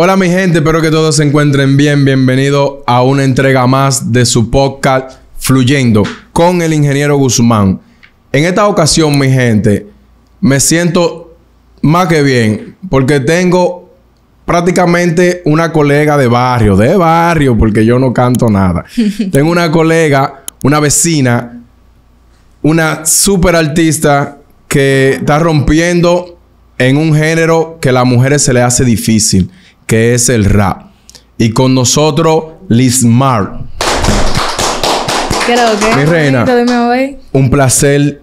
Hola mi gente, espero que todos se encuentren bien. Bienvenido a una entrega más de su podcast Fluyendo con el ingeniero Guzmán. En esta ocasión, mi gente, me siento más que bien porque tengo prácticamente una colega de barrio, de barrio, porque yo no canto nada. tengo una colega, una vecina, una super artista que está rompiendo en un género que a las mujeres se le hace difícil que es el rap. Y con nosotros, Lismar. Creo que. Mi reina. Un placer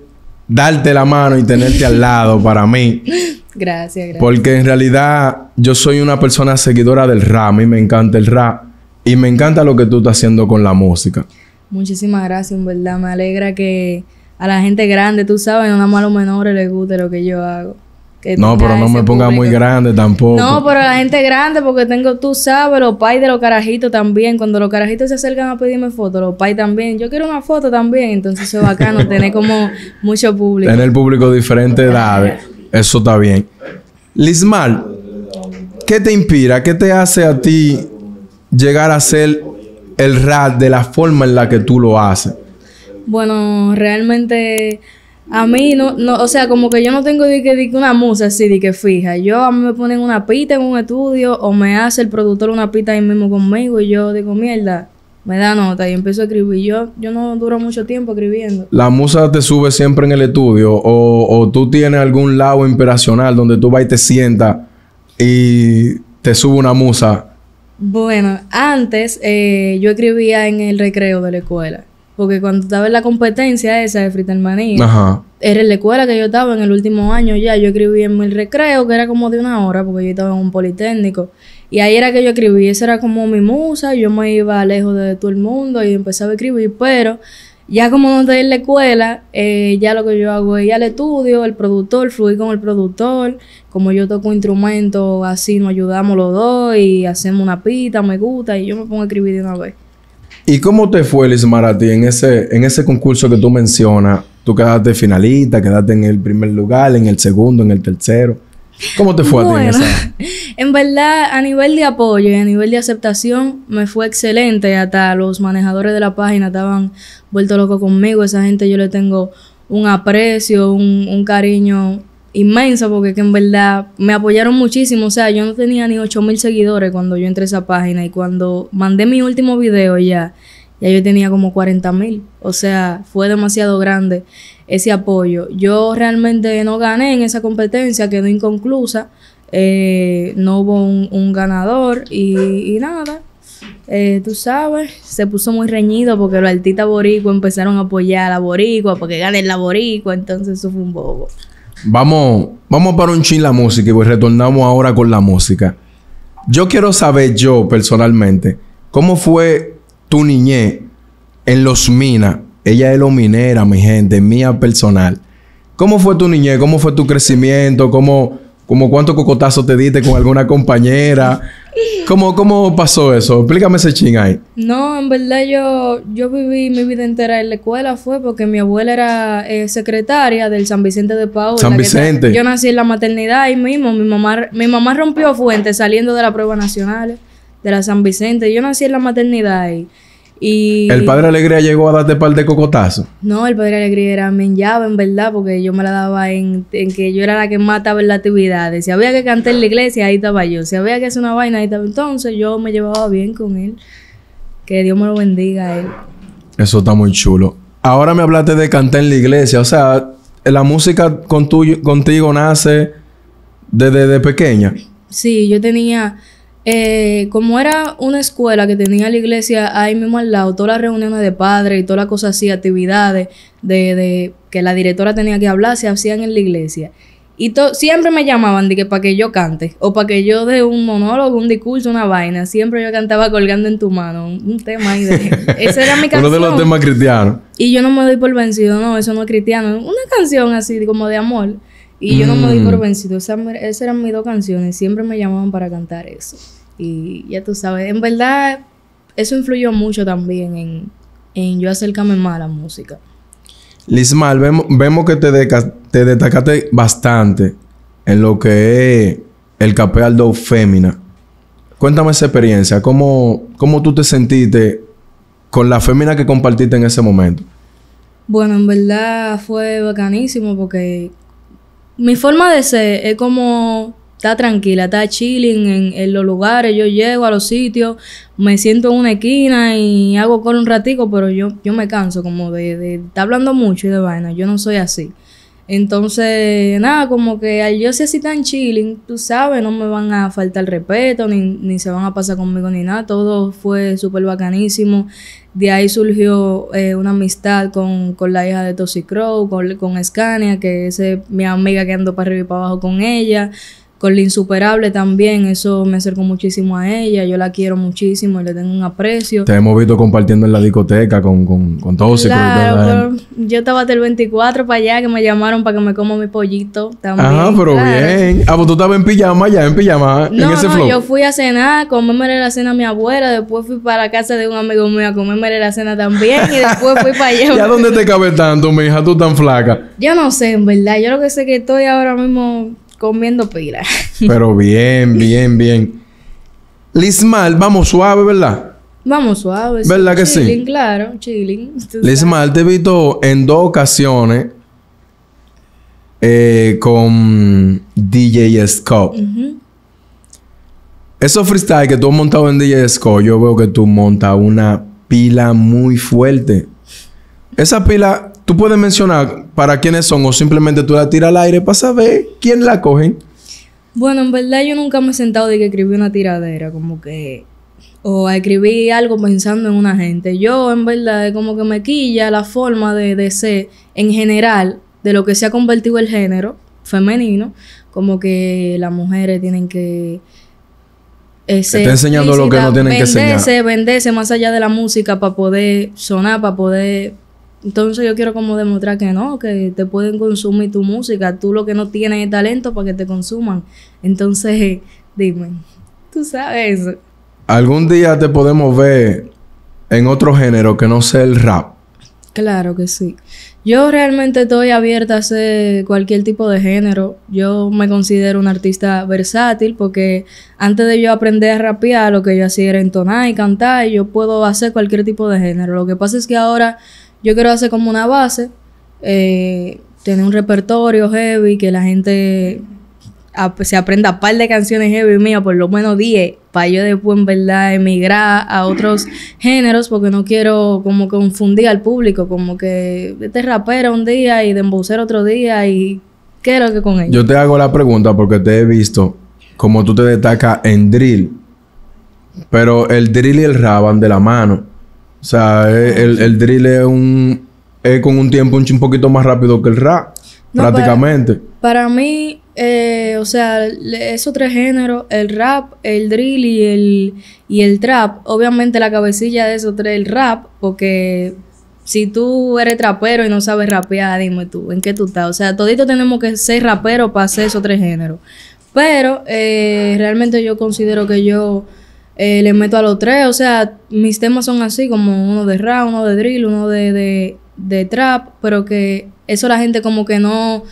darte la mano y tenerte al lado para mí. Gracias, gracias. Porque en realidad yo soy una persona seguidora del rap. A mí me encanta el rap. Y me encanta lo que tú estás haciendo con la música. Muchísimas gracias, en verdad. Me alegra que a la gente grande, tú sabes, a los menores le guste lo que yo hago no, pero no me ponga muy grande tampoco. No, pero la gente grande, porque tengo, tú sabes, los pais de los carajitos también. Cuando los carajitos se acercan a pedirme fotos, los pais también. Yo quiero una foto también, entonces es bacano tener como mucho público. Tener público de diferentes edades, eso está bien. Lismar, ¿qué te inspira? ¿Qué te hace a ti llegar a ser el rap de la forma en la que tú lo haces? Bueno, realmente a mí no, no, o sea, como que yo no tengo de que, de una musa así de que fija. Yo a mí me ponen una pita en un estudio o me hace el productor una pita ahí mismo conmigo y yo digo, mierda, me da nota y empiezo a escribir. Yo, yo no duro mucho tiempo escribiendo. ¿La musa te sube siempre en el estudio o, o tú tienes algún lado imperacional donde tú vas y te sientas y te sube una musa? Bueno, antes eh, yo escribía en el recreo de la escuela. Porque cuando estaba en la competencia esa de Frita era en la escuela que yo estaba en el último año ya. Yo escribí en mi recreo, que era como de una hora, porque yo estaba en un politécnico. Y ahí era que yo escribí. Esa era como mi musa. Yo me iba lejos de todo el mundo y empezaba a escribir. Pero ya como no estoy en la escuela, eh, ya lo que yo hago es ir al estudio, el productor, fluir con el productor. Como yo toco instrumentos, así nos ayudamos los dos y hacemos una pita, me gusta. Y yo me pongo a escribir de una vez. ¿Y cómo te fue, Liz Marati, en ese, en ese concurso que tú mencionas? Tú quedaste finalista, quedaste en el primer lugar, en el segundo, en el tercero. ¿Cómo te fue a ti en esa? En verdad, a nivel de apoyo y a nivel de aceptación, me fue excelente. Hasta los manejadores de la página estaban vuelto locos conmigo. Esa gente yo le tengo un aprecio, un, un cariño inmensa porque que en verdad me apoyaron muchísimo. O sea, yo no tenía ni 8 mil seguidores cuando yo entré a esa página y cuando mandé mi último video ya, ya yo tenía como 40 mil. O sea, fue demasiado grande ese apoyo. Yo realmente no gané en esa competencia, quedó inconclusa. Eh, no hubo un, ganador y, nada. Eh, tú sabes, se puso muy reñido porque los artistas Boricua empezaron a apoyar a la boricua porque gane la boricua, entonces eso fue un bobo. Vamos, vamos para un chin la música y pues retornamos ahora con la música. Yo quiero saber yo personalmente, ¿cómo fue tu niñez en Los Minas? Ella es lo minera, mi gente, mía personal. ¿Cómo fue tu niñez? ¿Cómo fue tu crecimiento? ¿Cómo, como cuánto cocotazo te diste con alguna compañera? ¿Cómo, ¿Cómo pasó eso? Explícame ese ching ahí. No, en verdad yo, yo viví mi vida entera en la escuela, fue porque mi abuela era eh, secretaria del San Vicente de Pau. San Vicente. Yo nací en la maternidad ahí mismo. Mi mamá, mi mamá rompió fuentes saliendo de la prueba nacional de la San Vicente. Yo nací en la maternidad ahí. ¿El Padre Alegría llegó a darte par de cocotazo. No, el Padre Alegría era mi en verdad, porque yo me la daba en, que yo era la que mataba en las actividades. Si había que cantar en la iglesia, ahí estaba yo. Si había que hacer una vaina, ahí estaba. Entonces yo me llevaba bien con él. Que Dios me lo bendiga a él. Eso está muy chulo. Ahora me hablaste de cantar en la iglesia. O sea, la música con contigo nace desde pequeña. Sí, yo tenía... Eh, como era una escuela que tenía la iglesia ahí mismo al lado, todas las reuniones de padres y todas las cosas así, actividades de, que la directora tenía que hablar, se hacían en la iglesia. Y siempre me llamaban de que para que yo cante, o para que yo dé un monólogo, un discurso, una vaina. Siempre yo cantaba colgando en tu mano, un, tema ahí de... Esa era mi canción. Uno de los temas cristianos. Y yo no me doy por vencido, no, eso no es cristiano. Una canción así como de amor. Y yo no me doy por mm. vencido. esas eran mis dos canciones. Siempre me llamaban para cantar eso. Y ya tú sabes, en verdad eso influyó mucho también en, en yo acercarme más a la música. Lismal, vemos, vemos que te, destacaste bastante en lo que es el do Fémina. Cuéntame esa experiencia. ¿Cómo, ¿Cómo tú te sentiste con la fémina que compartiste en ese momento? Bueno, en verdad fue bacanísimo porque mi forma de ser es como está tranquila, está chilling en, los lugares, yo llego a los sitios, me siento en una esquina y hago con un ratico, pero yo, yo me canso como de, de estar hablando mucho y de vaina, yo no soy así. Entonces, nada, como que al yo ser así tan chilling, tú sabes, no me van a faltar respeto, ni, ni se van a pasar conmigo ni nada, todo fue súper bacanísimo. De ahí surgió eh, una amistad con, con, la hija de tosi Crow, con, con Scania, que es eh, mi amiga que ando para arriba y para abajo con ella con la insuperable también, eso me acercó muchísimo a ella, yo la quiero muchísimo y le tengo un aprecio. Te hemos visto compartiendo en la discoteca con, con, con todos. y Yo estaba hasta el 24 para allá que me llamaron para que me coma mi pollito también. Ah, pero bien. Ah, pues tú estabas en pijama ya, en pijama, no, no, yo fui a cenar, comerme la cena a mi abuela, después fui para la casa de un amigo mío a comerme la cena también y después fui para allá. a dónde te cabe tanto, mi hija? Tú tan flaca. Yo no sé, en verdad. Yo lo que sé que estoy ahora mismo comiendo pila. Pero bien, bien, bien. Lismal, vamos suave, ¿verdad? Vamos suave. ¿Verdad que chilling, sí? claro, chilling. Lismal, te he visto en dos ocasiones eh, con DJ Scott. eso freestyle que tú has montado en DJ Scott, yo veo que tú montas una pila muy fuerte. Esa pila, tú puedes mencionar para quiénes son o simplemente tú la tiras al aire para saber quién la cogen? Bueno, en verdad yo nunca me he sentado de que escribí una tiradera, como que o escribí algo pensando en una gente. Yo en verdad como que me quilla la forma de, ser en general de lo que se ha convertido el género femenino, como que las mujeres tienen que ese, eh, está enseñando lo que no tienen que enseñar. Venderse, venderse más allá de la música para poder sonar, para poder entonces yo quiero como demostrar que no, que te pueden consumir tu música, tú lo que no tienes es talento para que te consuman. Entonces, dime, tú sabes ¿Algún día te podemos ver en otro género que no sea el rap? Claro que sí. Yo realmente estoy abierta a hacer cualquier tipo de género. Yo me considero un artista versátil porque antes de yo aprender a rapear, lo que yo hacía era entonar y cantar y yo puedo hacer cualquier tipo de género. Lo que pasa es que ahora yo quiero hacer como una base, eh, tener un repertorio heavy, que la gente se aprenda un par de canciones heavy mías, por lo menos 10, para yo después en verdad emigrar a otros géneros, porque no quiero como confundir al público, como que este rapera un día y de embocero otro día y qué es lo que con ellos. Yo te hago la pregunta porque te he visto como tú te destacas en drill, pero el drill y el raban de la mano. O sea, eh, ah, el, drill es un... Es con un tiempo un poquito más rápido que el rap. prácticamente. Para, mí, eh, o sea, esos tres géneros, el rap, el drill y el, y el trap, obviamente la cabecilla de esos tres, es el rap, porque si tú eres trapero y no sabes rapear, dime tú, ¿en qué tú estás? O sea, todito tenemos que ser rapero para hacer esos tres géneros. Pero eh, realmente yo considero que yo eh, le meto a los tres, o sea, mis temas son así, como uno de rap, uno de drill, uno de, trap, pero que eso la gente como que no,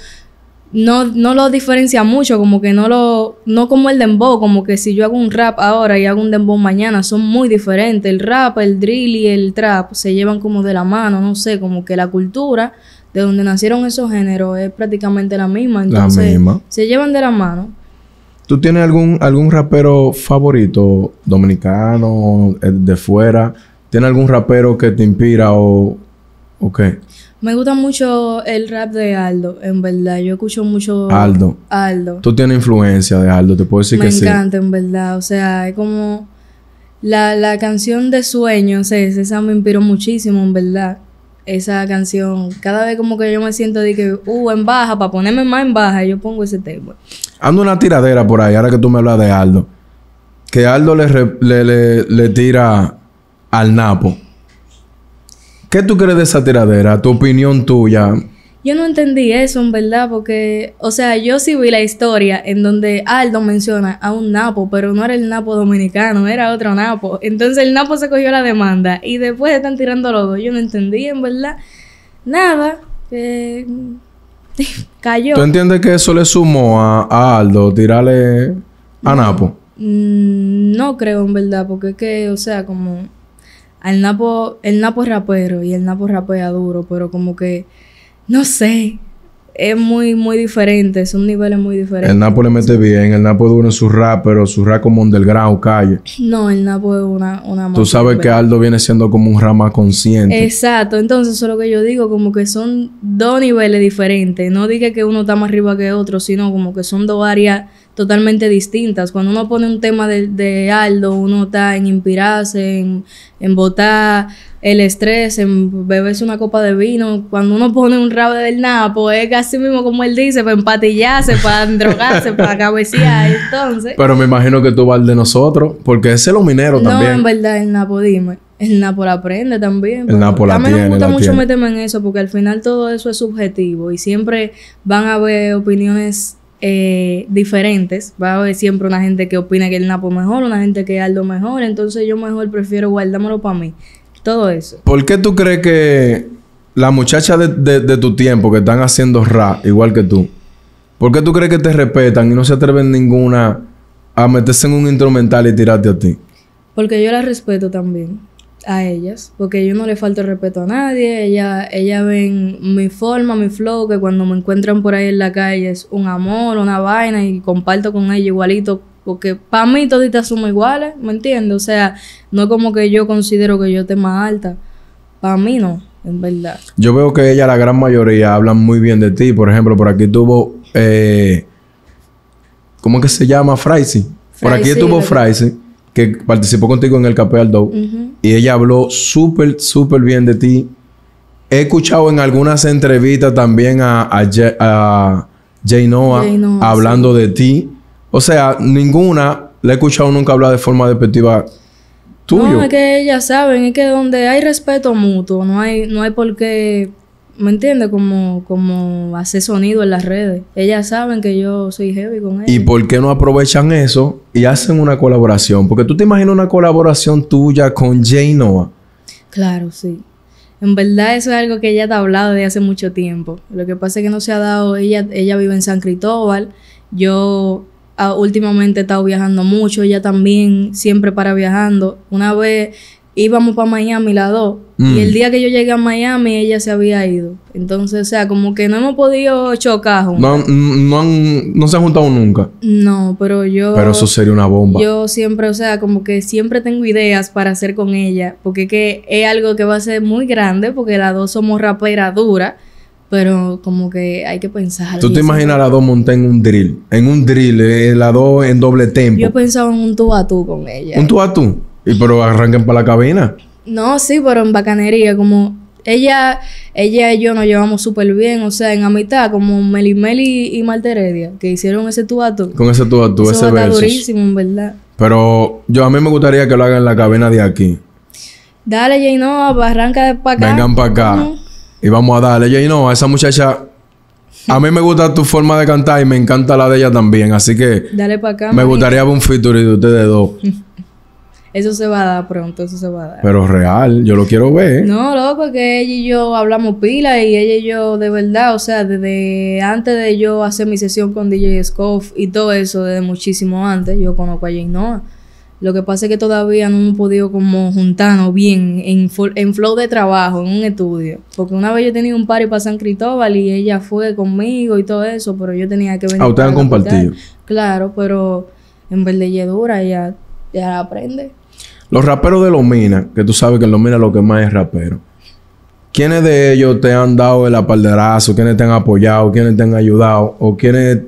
no, lo diferencia mucho, como que no lo, no como el dembow, como que si yo hago un rap ahora y hago un dembow mañana, son muy diferentes, el rap, el drill y el trap se llevan como de la mano, no sé, como que la cultura de donde nacieron esos géneros es prácticamente la misma, entonces la misma. se llevan de la mano. ¿Tú tienes algún, algún rapero favorito dominicano, eh, de fuera? ¿Tienes algún rapero que te inspira o, qué? Me gusta mucho el rap de Aldo, en verdad. Yo escucho mucho Aldo. Aldo. Tú tienes influencia de Aldo, te puedo decir que sí. Me encanta, en verdad. O sea, es como la, canción de sueños, esa me inspiró muchísimo, en verdad esa canción. Cada vez como que yo me siento de que, uh, en baja, para ponerme más en baja, yo pongo ese tema. Ando una tiradera por ahí, ahora que tú me hablas de Aldo. Que Aldo le, le, tira al Napo. ¿Qué tú crees de esa tiradera? Tu opinión tuya. Yo no entendí eso, en verdad, porque, o sea, yo sí vi la historia en donde Aldo menciona a un Napo, pero no era el Napo dominicano, era otro Napo. Entonces el Napo se cogió la demanda y después están tirando los dos. Yo no entendí, en verdad, nada. Cayó. ¿Tú entiendes que eso le sumó a, Aldo tirarle a Napo? Mm, no creo, en verdad, porque es que, o sea, como. El Napo, el Napo es rapero y el Napo rapea duro, pero como que. No sé es muy, muy diferente. Son niveles muy diferentes. El Napo le mete bien. El Napo es en su rap, pero su rap como underground, calle. No, el Napo es una, una Tú sabes que Aldo viene siendo como un rama consciente. Exacto. Entonces, eso es lo que yo digo. Como que son dos niveles diferentes. No diga que uno está más arriba que otro, sino como que son dos áreas totalmente distintas. Cuando uno pone un tema de, de Aldo, uno está en inspirarse, en, en botar el estrés, en beberse una copa de vino. Cuando uno pone un rabo del Napo, es casi mismo como él dice, para empatillarse, para drogarse, para cabecear. Entonces. Pero me imagino que tú vas de nosotros, porque ese es lo minero también. No, en verdad, el Napo, dime. El Napo la aprende también. El Napo la A mí me gusta mucho meterme en eso, porque al final todo eso es subjetivo y siempre van a haber opiniones eh, diferentes. Va a haber siempre una gente que opina que el Napo es mejor, una gente que Aldo mejor. Entonces yo mejor prefiero guardármelo para mí. Todo eso. ¿Por qué tú crees que las muchachas de, tu tiempo que están haciendo rap igual que tú, ¿por qué tú crees que te respetan y no se atreven ninguna a meterse en un instrumental y tirarte a ti? Porque yo la respeto también a ellas, porque yo no le falto respeto a nadie, ellas ella ven mi forma, mi flow, que cuando me encuentran por ahí en la calle es un amor, una vaina y comparto con ellas igualito, porque para mí toditas somos iguales, ¿me entiendes? O sea, no es como que yo considero que yo esté más alta, para mí no, en verdad. Yo veo que ella, la gran mayoría, hablan muy bien de ti, por ejemplo, por aquí tuvo, eh, ¿cómo que se llama? Fraisi. Por aquí tuvo Fraisi que participó contigo en el Café Aldo. Y ella habló súper, súper bien de ti. He escuchado en algunas entrevistas también a, a, Jay Noah, hablando de ti. O sea, ninguna le he escuchado nunca hablar de forma despectiva tuyo. No, es que ellas saben, es que donde hay respeto mutuo, no hay, no hay por qué ¿me entiendes? Como, como hacer sonido en las redes. Ellas saben que yo soy heavy con ellas. ¿Y por qué no aprovechan eso y hacen una colaboración? Porque tú te imaginas una colaboración tuya con Jay Noah. Claro, sí. En verdad eso es algo que ella te ha hablado de hace mucho tiempo. Lo que pasa es que no se ha dado, ella, ella vive en San Cristóbal, yo ah, últimamente he estado viajando mucho, ella también siempre para viajando. Una vez íbamos para Miami las dos. Y el mm. día que yo llegué a Miami, ella se había ido. Entonces, o sea, como que no hemos podido chocar. No, no, se han juntado nunca. No, pero yo. Pero eso sería una bomba. Yo siempre, o sea, como que siempre tengo ideas para hacer con ella. Porque que es algo que va a ser muy grande, porque las dos somos raperas duras. Pero como que hay que pensar. ¿Tú te imaginas a las dos montando en un drill? En un drill, la eh, las dos en doble tempo. Yo he pensado en un tú a tú con ella. ¿Un tú a tú? Y pero arranquen para la cabina. No, sí, pero en bacanería, como ella, ella y yo nos llevamos súper bien, o sea, en amistad, como Meli Meli y Marta Heredia, que hicieron ese tuato. Con ese tubato. ese verso. durísimo, en verdad. Pero yo a mí me gustaría que lo hagan en la cabina de aquí. Dale, Jayno, pues, arranca de para acá. Vengan para acá. Y vamos a darle, a esa muchacha. A mí me gusta tu forma de cantar y me encanta la de ella también, así que. Dale para acá. Me gustaría ver un feature de ustedes dos. Eso se va a dar pronto, eso se va a dar. Pero real, yo lo quiero ver. No, loco, que ella y yo hablamos pila y ella y yo de verdad, o sea, desde antes de yo hacer mi sesión con DJ Scoff y todo eso, desde muchísimo antes, yo conozco a Jane Noah. Lo que pasa es que todavía no hemos podido como juntarnos bien en, en flow de trabajo, en un estudio. Porque una vez yo tenido un party para San Cristóbal y ella fue conmigo y todo eso, pero yo tenía que venir. Ah, ustedes han compartido. Claro, pero en verde ella dura, aprende. Los raperos de Lomina, que tú sabes que los Lomina lo que más es rapero. ¿Quiénes de ellos te han dado el apalderazo? ¿Quiénes te han apoyado? ¿Quiénes te han ayudado? ¿O quiénes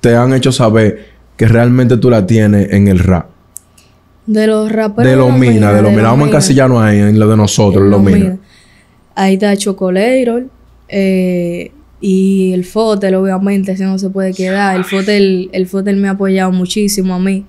te han hecho saber que realmente tú la tienes en el rap? De los raperos. De Lomina, de Lomina. De Vamos en castellano ahí, en lo de nosotros, en Lomina. Ahí está Chocoleiro. Eh, y el Fotel, obviamente, ese no se puede quedar. El Fotel, el Fotel me ha apoyado muchísimo a mí.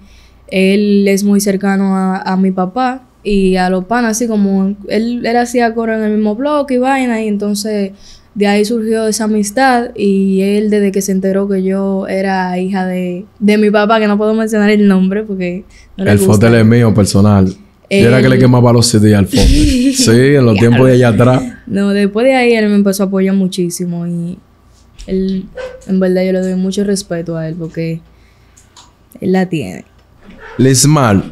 Él es muy cercano a, mi papá y a los panas, así como él, él hacía coro en el mismo blog y vaina, y entonces de ahí surgió esa amistad y él desde que se enteró que yo era hija de, de mi papá, que no puedo mencionar el nombre porque... No el fotel es mío personal. era que le eh, quemaba los CD al fondo. sí, en los tiempos de allá atrás. No, después de ahí él me empezó a apoyar muchísimo y él, en verdad yo le doy mucho respeto a él porque él la tiene. Lismar.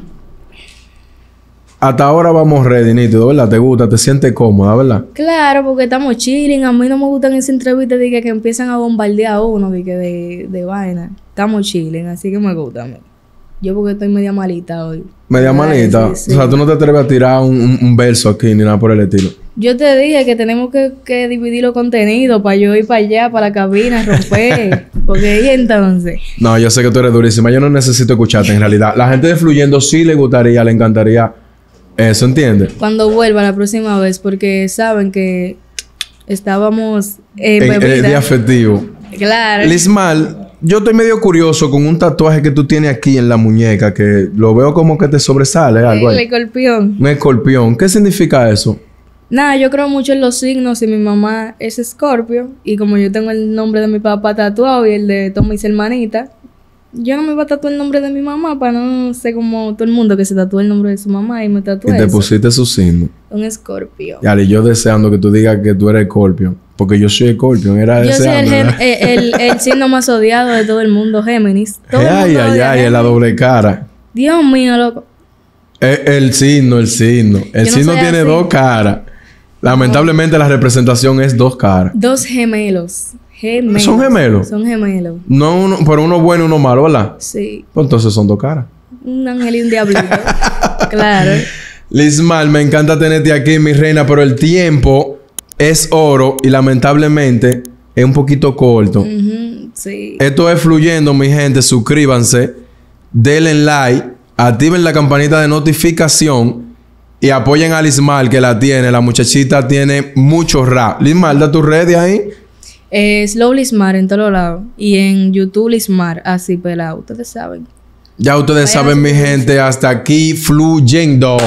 Hasta ahora vamos ready, nítido, ¿verdad? ¿Te gusta? ¿Te sientes cómoda, verdad? Claro, porque estamos chilling. A mí no me gustan esas entrevistas de que, que empiezan a bombardear a uno de, que de, vaina. Estamos chilling, así que me gusta. Yo porque estoy media malita hoy. Media malita. O sea, tú no te atreves a tirar un, verso aquí ni nada por el estilo. Yo te dije que tenemos que, dividir los contenidos para yo ir para allá, para la cabina, romper. porque ahí entonces. No, yo sé que tú eres durísima. Yo no necesito escucharte en realidad. La gente de Fluyendo sí le gustaría, le encantaría. Eso entiende. Cuando vuelva la próxima vez, porque saben que estábamos en, el día afectivo. Claro. Lismal yo estoy medio curioso con un tatuaje que tú tienes aquí en la muñeca que lo veo como que te sobresale algo. El escorpión. Un escorpión. ¿Qué significa eso? Nada, yo creo mucho en los signos y mi mamá es escorpio y como yo tengo el nombre de mi papá tatuado y el de todas mis hermanitas, yo no me iba a tatuar el nombre de mi mamá para no sé como todo el mundo que se tatúa el nombre de su mamá y me tatué. Y te pusiste su signo. Un escorpio. Y yo deseando que tú digas que tú eres escorpio. Porque yo soy Scorpion, era ese. soy el, eh, signo más odiado de todo el mundo, Géminis. Todo ay, ay, ay, es la doble cara. Dios mío, loco. Eh, el, signo, el signo. El signo tiene dos caras. Lamentablemente la representación es dos caras. Dos gemelos. Gemelos. ¿Son gemelos? Son gemelos. No uno, pero uno bueno y uno malo, ¿verdad? Sí. Pues entonces son dos caras. Un ángel y un diablito. claro. Lismal, me encanta tenerte aquí, mi reina, pero el tiempo es oro y lamentablemente es un poquito corto. Esto es fluyendo, mi gente. Suscríbanse, denle like, activen la campanita de notificación y apoyen a Lismar que la tiene. La muchachita tiene mucho rap. Lismar, da red de ahí. Es Slow Lismar en todos lados. Y en YouTube Lismar, así pelado. Ustedes saben. Ya ustedes saben, mi gente. Hasta aquí fluyendo.